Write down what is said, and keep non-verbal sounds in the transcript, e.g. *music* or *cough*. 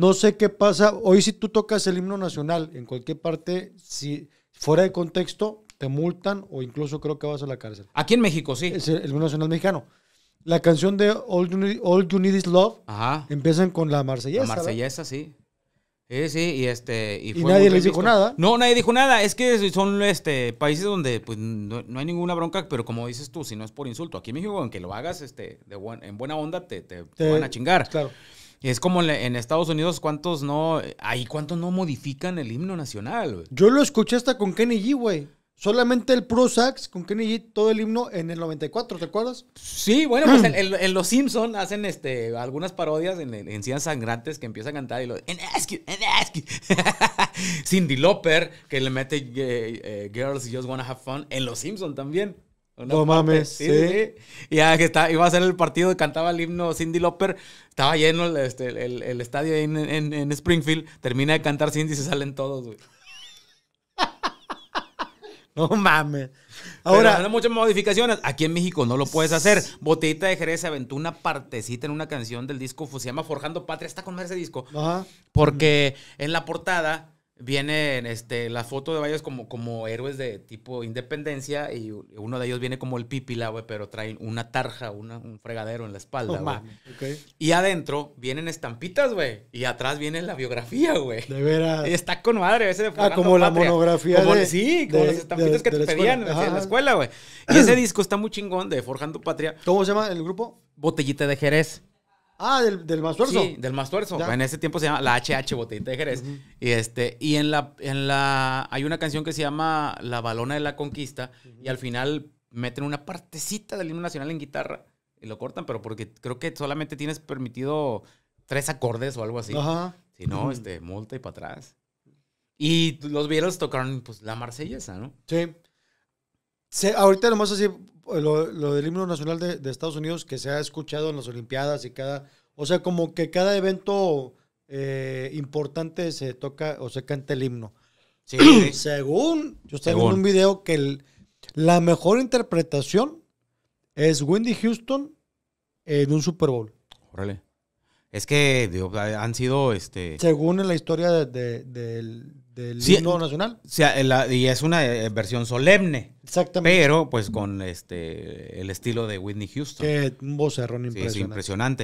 No sé qué pasa. Hoy si tú tocas el himno nacional en cualquier parte, si fuera de contexto, te multan o incluso creo que vas a la cárcel. Aquí en México, sí. Es el himno nacional mexicano. La canción de All You Need, Is Love empiezan con la marsellesa. La marsellesa, sí. Sí, sí, y este... Y, nadie les dijo nada. No, nadie dijo nada. Es que son este, países donde pues, no, hay ninguna bronca, pero como dices tú, si no es por insulto. Aquí en México, aunque lo hagas este, de en buena onda, te, te van a chingar. Claro. Es como en Estados Unidos, ¿cuántos no, ahí cuántos no modifican el himno nacional? Yo lo escuché hasta con Kenny G, güey. Solamente el Pro Sax con Kenny G, todo el himno en el 94, ¿te acuerdas? Sí, bueno, pues *clears throat* en, Los Simpson hacen este, algunas parodias en, en Sangrantes que empieza a cantar y lo. En en *laughs* Cindy Loper, que le mete eh, eh, Girls Just Wanna Have Fun en Los Simpson también. No mames. Sí, ya que está, iba a ser el partido cantaba el himno Cindy Loper. Estaba lleno el, este, el, estadio en, en, Springfield. Termina de cantar Cindy y se salen todos, güey. *laughs* No mames. Ahora. hay muchas modificaciones. Aquí en México no lo puedes hacer. Botellita de Jerez se aventó una partecita en una canción del disco. Se llama Forjando Patria. Está con ese disco. Ajá. Porque en la portada vienen este, la foto de varios como, como héroes de tipo independencia y uno de ellos viene como el pípila, güey, pero trae una tarja, un fregadero en la espalda, oh, güey. Y adentro vienen estampitas, güey, y atrás viene la biografía, güey. De veras. está con madre, ese de Ah, como la monografía Sí, como las estampitas que te pedían en la escuela, güey. Y ese disco está muy chingón de Forjando Patria. ¿Cómo se llama el grupo? Botellita de Jerez. Ah, del, del Mastuerzo. Sí, del Mastuerzo. En ese tiempo se llama la HH Botellita de Jerez. Y este, y en la, en la, hay una canción que se llama La Balona de la Conquista. Y al final meten una partecita del himno nacional en guitarra. Y lo cortan, pero porque creo que solamente tienes permitido tres acordes o algo así. Ajá. Si no, este, multa y para atrás. Y los Beatles tocaron, pues, la marsellesa, ¿no? Sí. ahorita nomás así, eh, lo, del himno nacional de, Estados Unidos que se ha escuchado en las Olimpiadas y cada, o sea, como que cada evento eh, importante se toca o se canta el himno. Sí, *clears throat* Según, yo estaba viendo un video que la mejor interpretación es Wendy Houston en un Super Bowl. Órale. Es que han sido este. Según en la historia del, del himno nacional. sea, la, y es una eh, versión solemne. Exactamente. Pero pues con este el estilo de Whitney Houston. Que un vocerrón impresionante. es impresionante.